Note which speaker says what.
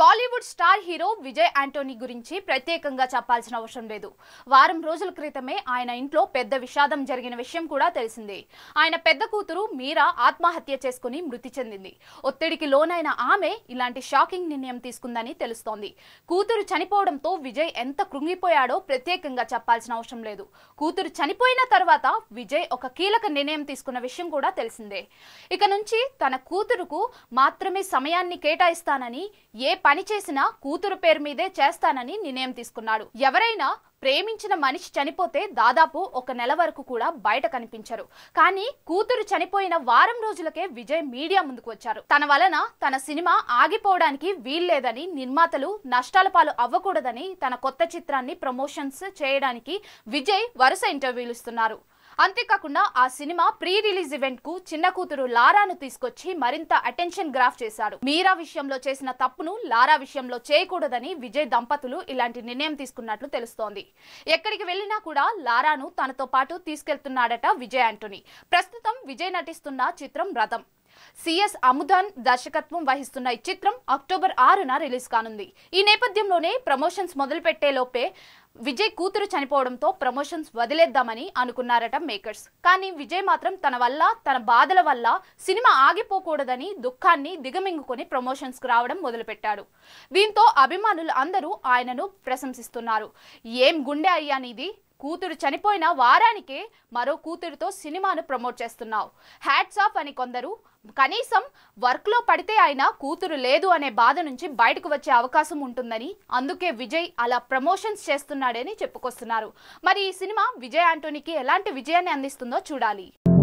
Speaker 1: Kollywood star hero Vijay Antony గురించి ప్రత్యేకంగా చెప్పాల్సిన అవసరం లేదు వారం రోజుల క్రితమే ఆయన ఇంట్లో పెద్ద విషాదం జరిగిన విషయం కూడా తెలిసిందే ఆయన పెద్ద కూతురు మీరా ఆత్మహత్య చేసుకుని మృతి చెందింది ఒత్తిడికి లోనైన ఆమె ఇలాంటి షాకింగ్ నిర్ణయం తీసుకుందని తెలుస్తోంది కూతురు చనిపోవడంతో విజయ్ ఎంత కృంగిపోయాడో ప్రత్యేకంగా చెప్పాల్సిన అవసరం లేదు కూతురు చనిపోయిన తర్వాత విజయ్ ఒక కీలక నిర్ణయం తీసుకున్న విషయం కూడా తెలిసిందే ఇక నుంచి తన కూతురుకు మాత్రమే సమయాన్ని కేటాయిస్తానని ఏ పని చేసిన కూతురు పేరు మీదే చేస్తానని నిర్ణయం తీసుకున్నాడు ఎవరైనా ప్రేమించిన మనిషి చనిపోతే దాదాపు ఒక నెల వరకు కూడా బయట కనిపించరు కానీ కూతురు చనిపోయిన వారం రోజులకే విజయ్ మీడియా ముందుకు వచ్చారు తన వలన తన సినిమా ఆగిపోవడానికి వీల్లేదని నిర్మాతలు నష్టాల పాలు అవ్వకూడదని తన కొత్త చిత్రాన్ని ప్రమోషన్స్ చేయడానికి విజయ్ వరుస ఇంటర్వ్యూలు ఇస్తున్నారు అంతేకాకుండా ఆ సినిమా ప్రీ రిలీజ్ ఈవెంట్ కు చిన్న కూతురు లారాను తీసుకొచ్చి మరింత అటెన్షన్ గ్రాఫ్ చేశాడు మీరా విషయంలో చేసిన తప్పును లారా విషయంలో చేయకూడదని విజయ్ దంపతులు ఇలాంటి నిర్ణయం తీసుకున్నట్లు తెలుస్తోంది ఎక్కడికి వెళ్ళినా కూడా లారాను తనతో పాటు తీసుకెళ్తున్నాడట విజయ్ ఆంటోనీ ప్రస్తుతం విజయ్ నటిస్తున్న చిత్రం రథం సిఎస్ అముదాన్ దర్శకత్వం వహిస్తున్న ఈ చిత్రం అక్టోబర్ ఆరున రిలీజ్ కానుంది ఈ నేపథ్యంలోనే ప్రమోషన్స్ మొదలుపెట్టే లోపే విజయ్ కూతురు చనిపోవడంతో ప్రమోషన్స్ వదిలేద్దామని అనుకున్నారట మేకర్స్ కానీ విజయ్ మాత్రం తన వల్ల తన బాధల వల్ల సినిమా ఆగిపోకూడదని దుఃఖాన్ని దిగమింగుకొని కు రావడం మొదలుపెట్టాడు దీంతో అభిమానులు అందరూ ఆయనను ప్రశంసిస్తున్నారు ఏం గుండె అయ్యానిది కూతురు చనిపోయిన వారానికే మరో కూతురుతో సినిమాను ప్రమోట్ చేస్తున్నావు హ్యాట్స్ ఆఫ్ అని కొందరు కనీసం వర్క్లో పడితే అయినా కూతురు లేదు అనే బాధ నుంచి బయటకు వచ్చే అవకాశం ఉంటుందని అందుకే విజయ్ అలా ప్రమోషన్స్ చేస్తున్నాడని చెప్పుకొస్తున్నారు మరి ఈ సినిమా విజయ్ ఆంటోనీకి ఎలాంటి విజయాన్ని అందిస్తుందో చూడాలి